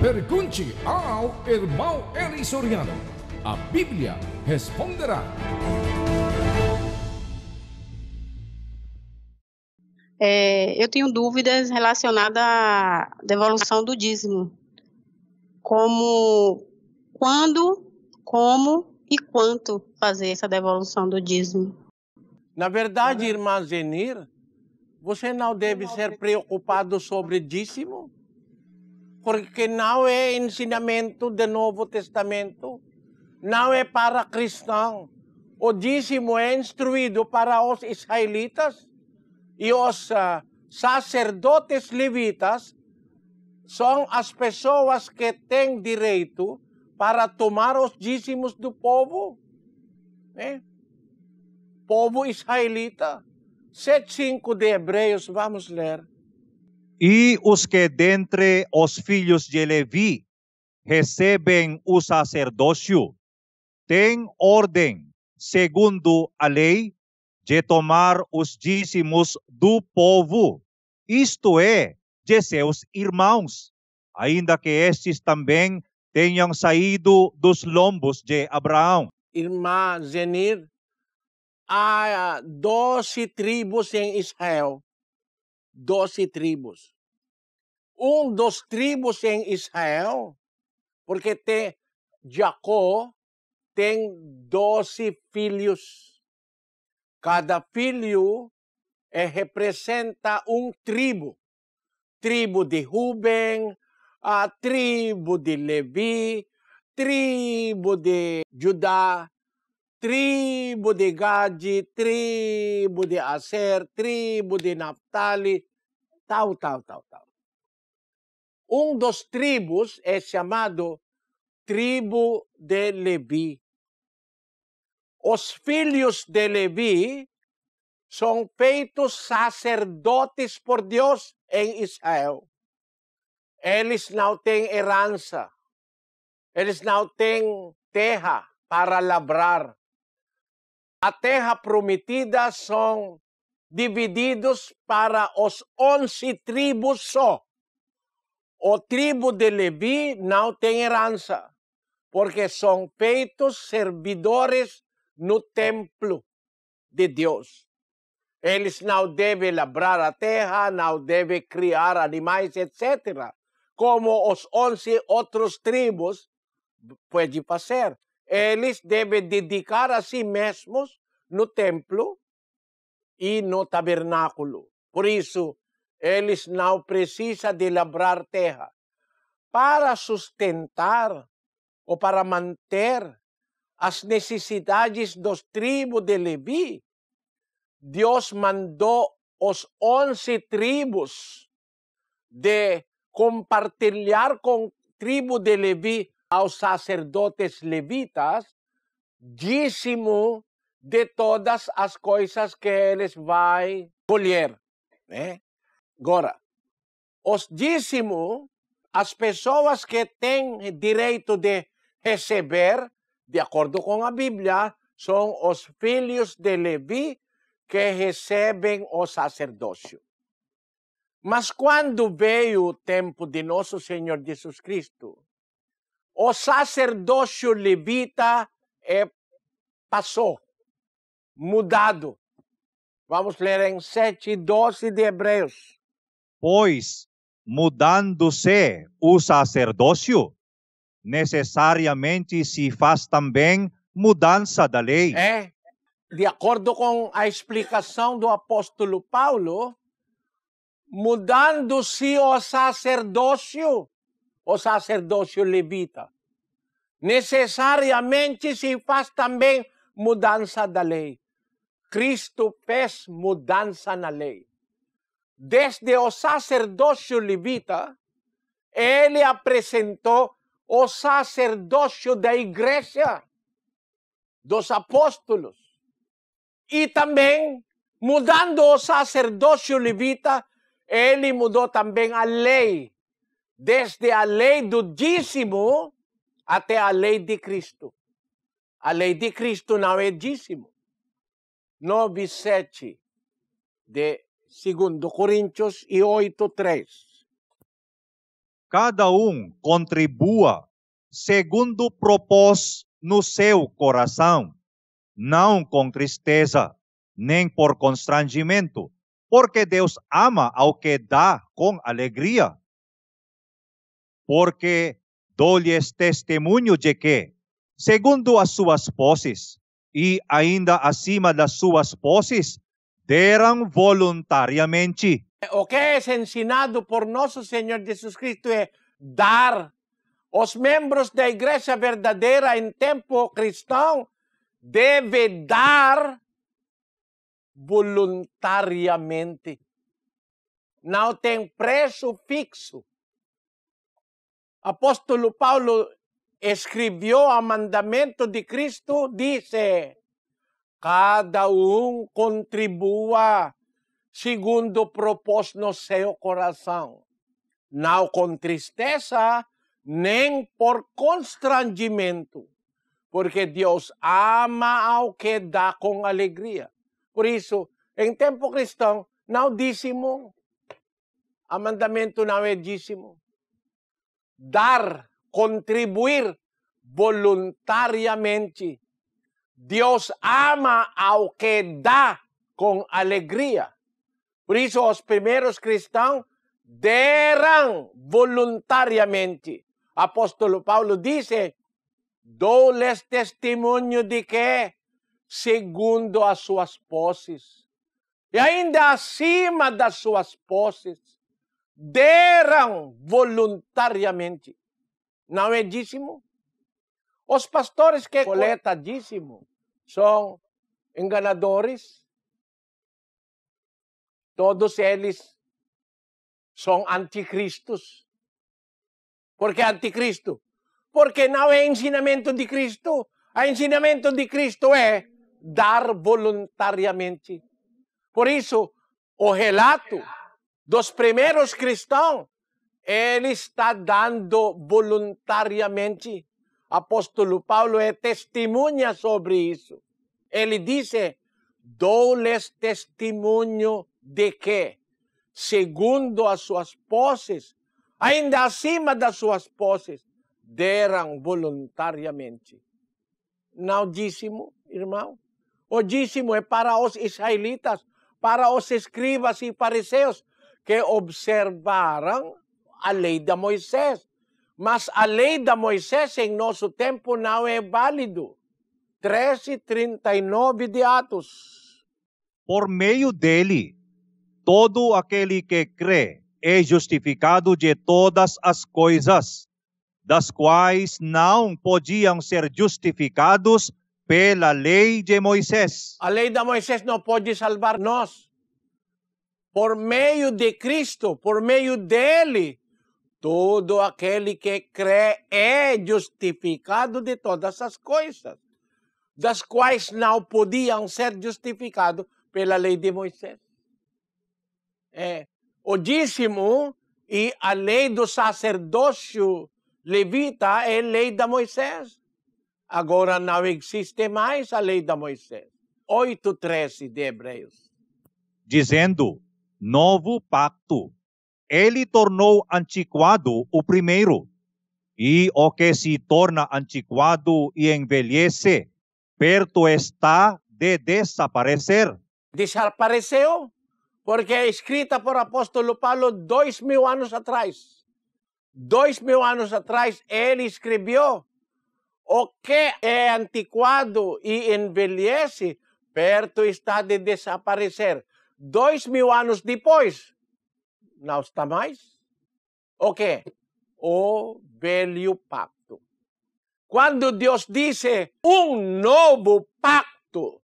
Pergunte ao irmão Eli Soriano. A Bíblia responderá. É, eu tenho dúvidas relacionadas à devolução do dízimo. Como, quando, como e quanto fazer essa devolução do dízimo? Na verdade, irmã Zenir, você não deve ser preocupado sobre dízimo, porque não é ensinamento do Novo Testamento, não é para cristão. O dízimo é instruído para os israelitas e os ah, sacerdotes levitas são as pessoas que têm direito para tomar os dízimos do povo, né? povo israelita. 7.5 de Hebreus, vamos ler. E os que dentre os filhos de Levi recebem o sacerdócio têm ordem, segundo a lei, de tomar os dízimos do povo, isto é, de seus irmãos, ainda que estes também tenham saído dos lombos de Abraão. Irmã Zenir, há doze tribos em Israel. Doze tribos um dos tribos em Israel, porque tem Jacó tem doze filhos. Cada filho é, eh, representa um tribo. Tribo de Ruben, a tribo de Levi, tribo de Judá, tribo de Gadi tribo de Aser, tribo de Naphtali, tal, tal, tal, tal. Um dos tribos é chamado tribo de Levi. Os filhos de Levi são feitos sacerdotes por Deus em Israel. Eles não têm herança. Eles não têm terra para labrar. A terra prometida são divididos para os onze tribos só. O tribo de Levi não tem herança, porque são feitos servidores no templo de Deus. Eles não devem labrar a terra, não devem criar animais, etc. Como os onze outros tribos pode fazer. Eles devem dedicar a si mesmos no templo e no tabernáculo. Por isso, eles não precisam de labrar terra. Para sustentar ou para manter as necessidades dos tribos de Levi, Deus mandou os onze tribos de compartilhar com a tribo de Levi aos sacerdotes levitas dízimo de todas as coisas que eles vai colher, né? Agora, os dízimos, as pessoas que têm direito de receber, de acordo com a Bíblia, são os filhos de Levi que recebem o sacerdócio. Mas quando veio o tempo de nosso Senhor Jesus Cristo, o sacerdócio levita é, passou, mudado. Vamos ler em 7, 12 de Hebreus pois mudando-se o sacerdócio, necessariamente se faz também mudança da lei. É, de acordo com a explicação do apóstolo Paulo, mudando-se o sacerdócio, o sacerdócio levita, necessariamente se faz também mudança da lei. Cristo fez mudança na lei desde o sacerdócio levita, ele apresentou o sacerdócio da igreja, dos apóstolos. E também, mudando o sacerdócio levita, ele mudou também a lei, desde a lei do dízimo até a lei de Cristo. A lei de Cristo não é dízimo. 9, 7 de segundo Coríntios e 3. Cada um contribua segundo propôs no seu coração, não com tristeza, nem por constrangimento, porque Deus ama ao que dá com alegria. Porque dou-lhes testemunho de que, segundo as suas posses, e ainda acima das suas posses, deram voluntariamente. O que é ensinado por nosso Senhor Jesus Cristo é dar. Os membros da igreja verdadeira em tempo cristão devem dar voluntariamente. Não tem preço fixo. Apóstolo Paulo escreveu o mandamento de Cristo, disse: Cada um contribua segundo o propósito no seu coração. Não com tristeza, nem por constrangimento, porque Deus ama ao que dá com alegria. Por isso, em tempo cristão, não dízimo. O mandamento não é dízimo. Dar, contribuir voluntariamente Deus ama ao que dá com alegria. Por isso, os primeiros cristãos deram voluntariamente. Apóstolo Paulo disse: dou-lhes testemunho de que, segundo as suas posses, e ainda acima das suas posses, deram voluntariamente. Não é dízimo? Os pastores que é? coletam dízimo são enganadores. Todos eles são anticristos. Por que anticristo? Porque não é ensinamento de Cristo. O ensinamento de Cristo é dar voluntariamente. Por isso, o relato dos primeiros cristãos, ele está dando voluntariamente apóstolo Paulo é testemunha sobre isso. Ele disse: dou-lhes testemunho de que, segundo as suas posses, ainda acima das suas posses, deram voluntariamente. Não dízimo, irmão. O dízimo é para os israelitas, para os escribas e fariseus que observaram a lei de Moisés mas a lei da Moisés em nosso tempo não é válido. 13:39 de Atos. Por meio dele, todo aquele que crê é justificado de todas as coisas, das quais não podiam ser justificados pela lei de Moisés. A lei da Moisés não pode salvar nós. Por meio de Cristo, por meio dele, Todo aquele que crê é justificado de todas as coisas, das quais não podiam ser justificados pela lei de Moisés. É, o dízimo e a lei do sacerdócio levita é lei da Moisés. Agora não existe mais a lei da Moisés. 13 de Hebreus. Dizendo, novo pacto ele tornou antiquado o primeiro, e o que se torna antiquado e envelhece, perto está de desaparecer. Desapareceu porque é escrita por apóstolo Paulo dois mil anos atrás. Dois mil anos atrás ele escreveu o que é antiquado e envelhece, perto está de desaparecer. Dois mil anos depois, não está mais? O que? O velho pacto. Quando Deus disse um novo pacto,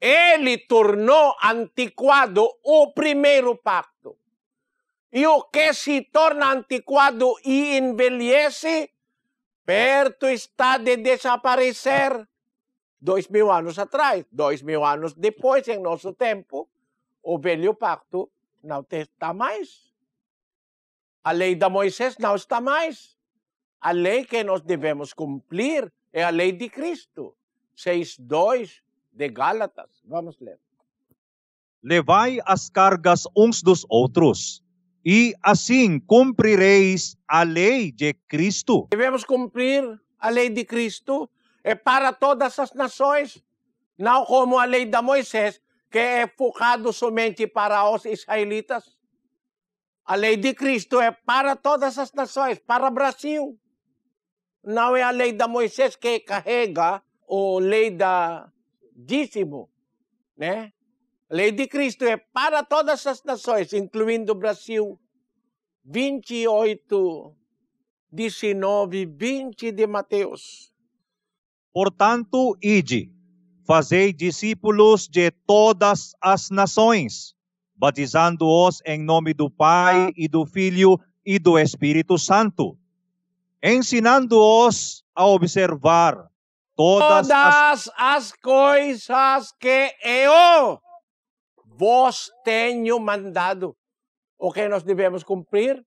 ele tornou antiquado o primeiro pacto. E o que se torna antiquado e envelhece, perto está de desaparecer. Dois mil anos atrás, dois mil anos depois, em nosso tempo, o velho pacto não está mais. A lei da Moisés não está mais. A lei que nós devemos cumprir é a lei de Cristo. 6.2 de Gálatas. Vamos ler. Levai as cargas uns dos outros, e assim cumprireis a lei de Cristo. Devemos cumprir a lei de Cristo, é para todas as nações, não como a lei da Moisés, que é focado somente para os israelitas. A lei de Cristo é para todas as nações, para o Brasil. Não é a lei da Moisés que carrega a lei da dízimo, né? A lei de Cristo é para todas as nações, incluindo o Brasil. 28, 19, 20 de Mateus. Portanto, ide, fazei discípulos de todas as nações, batizando-os em nome do Pai e do Filho e do Espírito Santo, ensinando-os a observar todas, todas as... as... coisas que eu vos tenho mandado. O que nós devemos cumprir?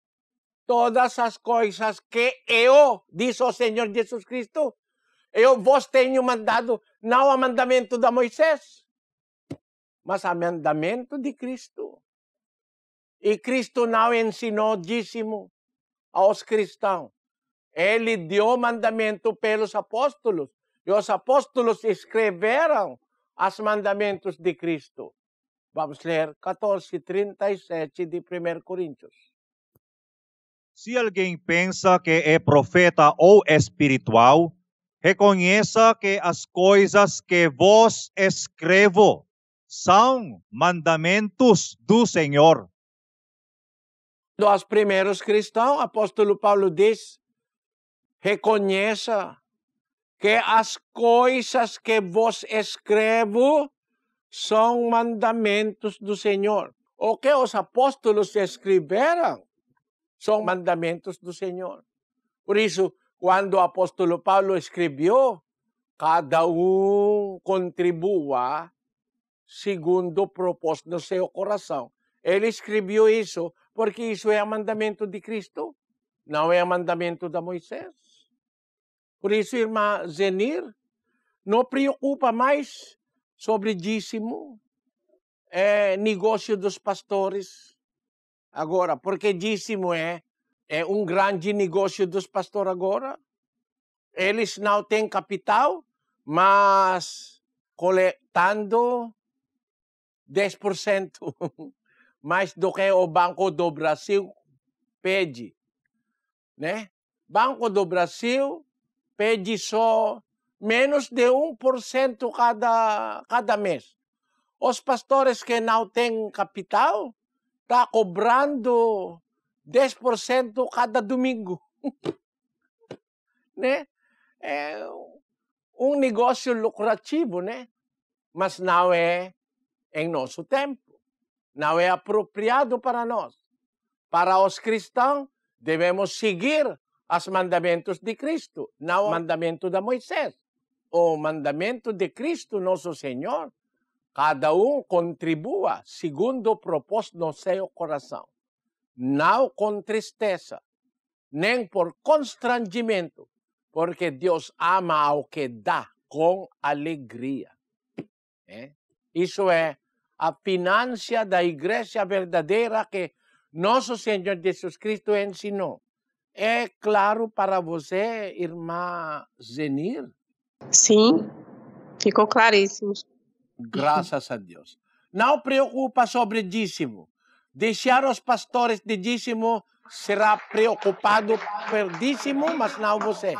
Todas as coisas que eu, diz o Senhor Jesus Cristo, eu vos tenho mandado, não o mandamento da Moisés mas a mandamento de Cristo. E Cristo não ensinou dízimo aos cristãos. Ele deu mandamento pelos apóstolos. E os apóstolos escreveram os mandamentos de Cristo. Vamos ler 14, 37 de 1 Coríntios. Se alguém pensa que é profeta ou espiritual, reconheça que as coisas que vos escrevo são mandamentos do Senhor. Dos primeiros cristãos, o apóstolo Paulo diz: reconheça que as coisas que vos escrevo são mandamentos do Senhor. O que os apóstolos escreveram são mandamentos do Senhor. Por isso, quando o apóstolo Paulo escreveu, cada um contribua segundo o propósito do seu coração. Ele escreveu isso porque isso é mandamento de Cristo, não é mandamento de Moisés. Por isso, irmã Zenir, não preocupa mais sobre dízimo, é negócio dos pastores. Agora, porque dízimo é, é um grande negócio dos pastores agora. Eles não têm capital, mas coletando 10% mais do que o Banco do Brasil pede. Né? Banco do Brasil pede só menos de 1% cada, cada mês. Os pastores que não têm capital tá cobrando 10% cada domingo. né? É um negócio lucrativo, né? Mas não é em nosso tempo. Não é apropriado para nós. Para os cristãos, devemos seguir os mandamentos de Cristo, não o mandamento de Moisés. O mandamento de Cristo, nosso Senhor, cada um contribua segundo o propósito no seu coração, não com tristeza, nem por constrangimento, porque Deus ama ao que dá com alegria. É? Isso é a finança da igreja verdadeira que nosso Senhor Jesus Cristo ensinou. É claro para você, irmã Zenir? Sim, ficou claríssimo. Graças a Deus. Não preocupa sobre dízimo. Deixar os pastores de dízimo será preocupado por dízimo, mas não você.